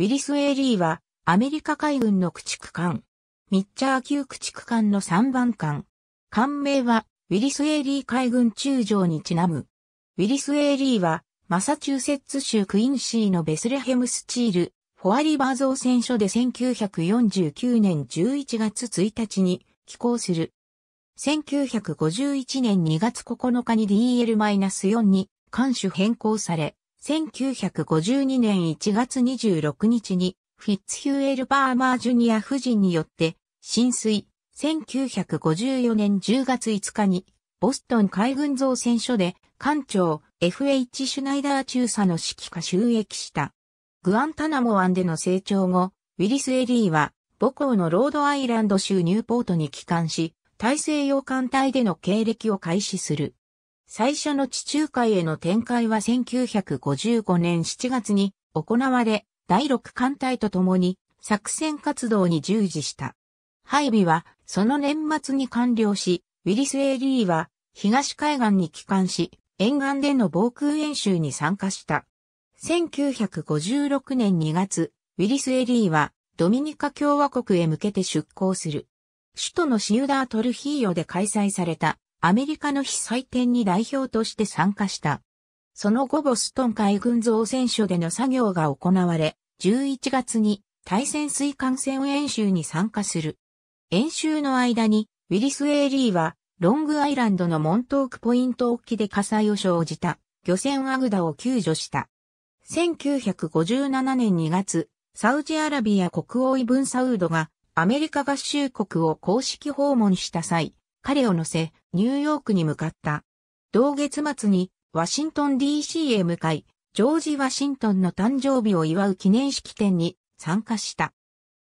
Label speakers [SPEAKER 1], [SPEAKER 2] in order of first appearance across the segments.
[SPEAKER 1] ウィリス・エーリーは、アメリカ海軍の駆逐艦、ミッチャー級駆逐艦の3番艦。艦名は、ウィリス・エーリー海軍中将にちなむ。ウィリス・エーリーは、マサチューセッツ州クインシーのベスレヘムスチール、フォアリバー造船所で1949年11月1日に寄港する。1951年2月9日に DL-4 に艦種変更され、1952年1月26日に、フィッツヒューエル・バーマー・ジュニア夫人によって、浸水、1954年10月5日に、ボストン海軍造船所で、艦長、F.H. シュナイダー中佐の指揮下収益した。グアンタナモ湾での成長後、ウィリス・エリーは、母校のロードアイランド州ニューポートに帰還し、大西洋艦隊での経歴を開始する。最初の地中海への展開は1955年7月に行われ、第6艦隊と共に作戦活動に従事した。配備はその年末に完了し、ウィリス・エリーは東海岸に帰還し、沿岸での防空演習に参加した。1956年2月、ウィリス・エリーはドミニカ共和国へ向けて出港する。首都のシウダートルヒーヨで開催されたアメリカの被災店に代表として参加した。その後ボストン海軍造船所での作業が行われ、11月に対潜水艦船演習に参加する。演習の間に、ウィリス・エイリーは、ロングアイランドのモントークポイント沖で火災を生じた、漁船アグダを救助した。1957年2月、サウジアラビア国王イブンサウードが、アメリカ合衆国を公式訪問した際、彼を乗せ、ニューヨークに向かった。同月末にワシントン DC へ向かい、ジョージ・ワシントンの誕生日を祝う記念式典に参加した。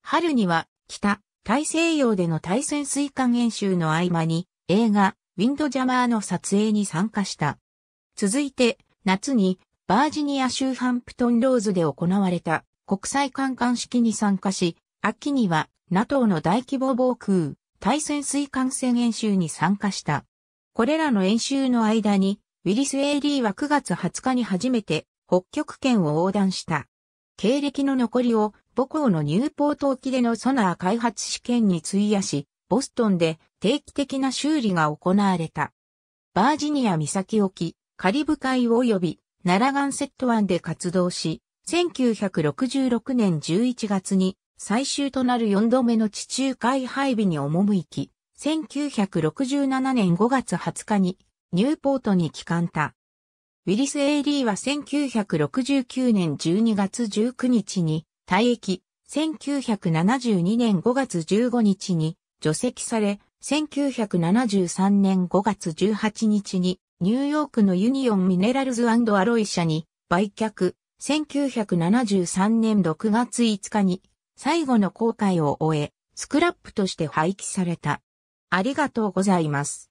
[SPEAKER 1] 春には北、大西洋での対潜水艦演習の合間に映画、ウィンドジャマーの撮影に参加した。続いて、夏にバージニア州ハンプトンローズで行われた国際観艦式に参加し、秋には NATO の大規模防空対潜水艦戦演習に参加した。これらの演習の間に、ウィリス・エイリーは9月20日に初めて北極圏を横断した。経歴の残りを母校のニューポート沖でのソナー開発試験に費やし、ボストンで定期的な修理が行われた。バージニア岬沖、カリブ海及びナラガンセット湾で活動し、1966年11月に最終となる4度目の地中海配備に赴き、1967年5月20日にニューポートに帰還た。ウィリス・エイリーは1969年12月19日に退役、1972年5月15日に除籍され、1973年5月18日にニューヨークのユニオンミネラルズアロイ社に売却、1973年6月5日に最後の航海を終え、スクラップとして廃棄された。ありがとうございます。